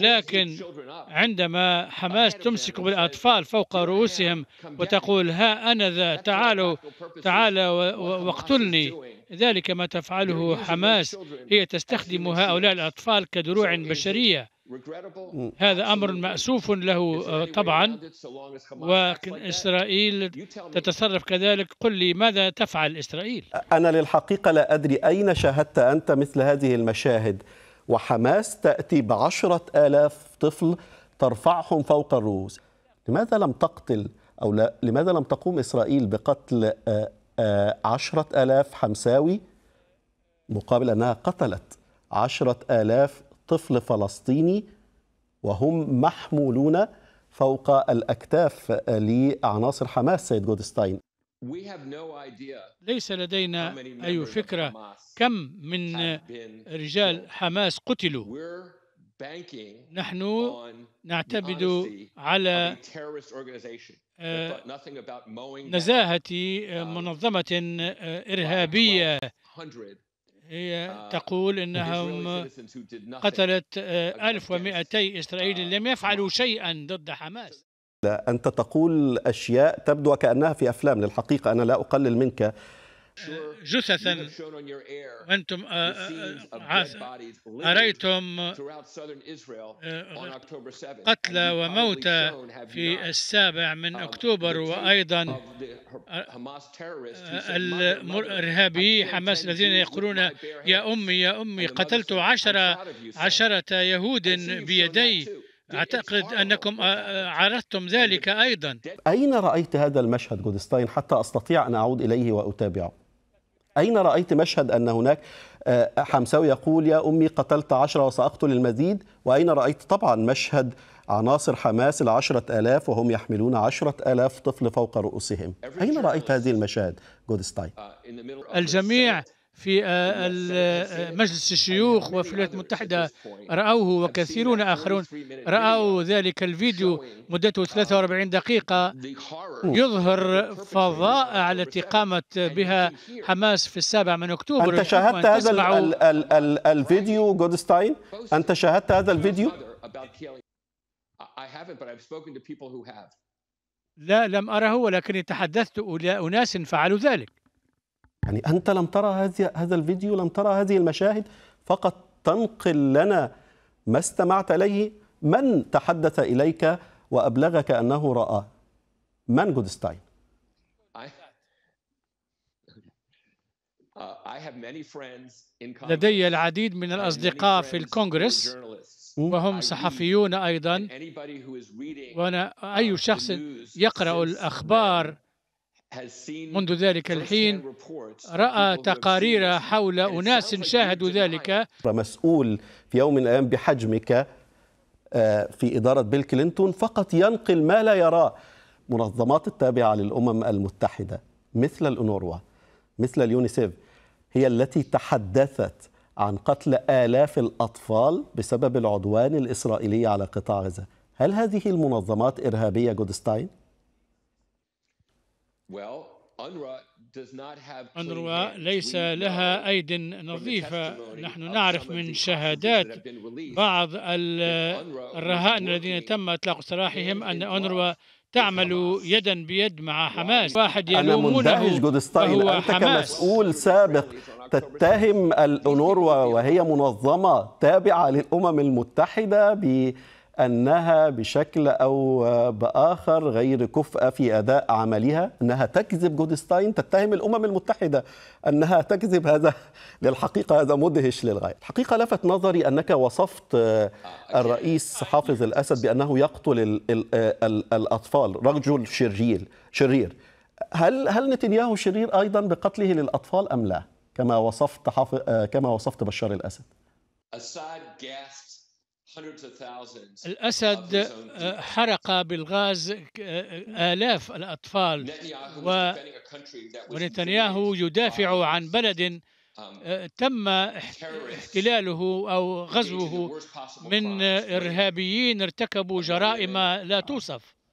لكن عندما حماس تمسك بالأطفال فوق رؤوسهم وتقول ها أنا ذا تعالوا تعال واقتلني ذلك ما تفعله حماس هي تستخدم هؤلاء الأطفال كدروع بشرية هذا أمر مأسوف له آه، طبعا وإسرائيل تتصرف كذلك قل لي ماذا تفعل إسرائيل أنا للحقيقة لا أدري أين شاهدت أنت مثل هذه المشاهد وحماس تأتي بعشرة آلاف طفل ترفعهم فوق الرؤوس لماذا لم تقتل أو لا لماذا لم تقوم إسرائيل بقتل آه، آه، عشرة آلاف حمساوي مقابل أنها قتلت عشرة آلاف طفل فلسطيني وهم محمولون فوق الأكتاف لعناصر حماس سيد جودستاين ليس لدينا أي فكرة كم من رجال حماس قتلوا نحن نعتمد على آه، نزاهة آه، منظمة آه، إرهابية هي uh, تقول انهم قتلت 1200 اسرائيلي لم يفعلوا uh, شيئا ضد حماس أنت تقول أشياء تبدو وكأنها في أفلام للحقيقة أنا لا أقلل منك جثثا وانتم آه، آه، آه، اريتم قتلى وموتى في السابع من um, اكتوبر وايضا الارهابي حماس الذين يقولون يا امي يا امي قتلت عشرة عشرة يهود بيدي أعتقد أنكم آه، آه، عرضتم ذلك أيضا أين رأيت هذا المشهد جودستاين حتى أستطيع أن أعود إليه وأتابعه أين رأيت مشهد أن هناك آه، حمساوي يقول يا أمي قتلت عشرة وسأقتل المزيد وأين رأيت طبعا مشهد عناصر حماس العشرة ألاف وهم يحملون عشرة ألاف طفل فوق رؤوسهم أين رأيت هذه المشاهد جودستاين الجميع في آه، آه، مجلس الشيوخ وفي الولايات المتحدة رأوه وكثيرون آخرون رأوا ذلك الفيديو مدته 43 دقيقة يظهر فظائع التي قامت بها حماس في السابع من أكتوبر أنت شاهدت هذا ال ال ال الفيديو جودستاين أنت شاهدت هذا الفيديو لا لم أره ولكني تحدثت إلى أناس فعلوا ذلك يعني أنت لم ترى هذا هذا الفيديو لم ترى هذه المشاهد فقط تنقل لنا ما استمعت إليه من تحدث إليك وأبلغك أنه رأى من جودستاين uh, لدي العديد من الأصدقاء في الكونغرس وهم صحفيون أيضا وأنا أي uh, شخص يقرأ الأخبار منذ ذلك الحين رأى تقارير حول أناس شاهدوا ذلك مسؤول في يوم من الأيام بحجمك آه، في إدارة بيل كلينتون فقط ينقل ما لا يراه منظمات التابعة للأمم المتحدة مثل الانوروا مثل اليونيسيف هي التي تحدثت عن قتل آلاف الأطفال بسبب العدوان الإسرائيلي على قطاع غزة هل هذه المنظمات إرهابية جودستاين؟ UNRWA ليس لها أيد نظيفة نحن نعرف من شهادات بعض الرهائن الذين تم إطلاق سراحهم أن أنروا تعمل يدا بيد مع حماس واحد أنا مندهش جودستاين أنت حماس. كمسؤول سابق تتهم الأنوروا وهي منظمة تابعة للأمم المتحدة ب أنها بشكل أو بآخر غير كفؤه في أداء عملها أنها تكذب جودستاين تتهم الأمم المتحدة أنها تكذب هذا للحقيقة هذا مدهش للغاية الحقيقة لفت نظري أنك وصفت الرئيس حافظ الأسد بأنه يقتل الأطفال رجل شرير شرير هل هل نتنياهو شرير أيضا بقتله للأطفال أم لا كما وصفت حافظ كما وصفت بشار الأسد الأسد آه، حرق بالغاز آه، آلاف الأطفال ونتنياهو يدافع عن بلد آه، um, تم احتلاله أو غزوه من إرهابيين ارتكبوا جرائم لا um, توصف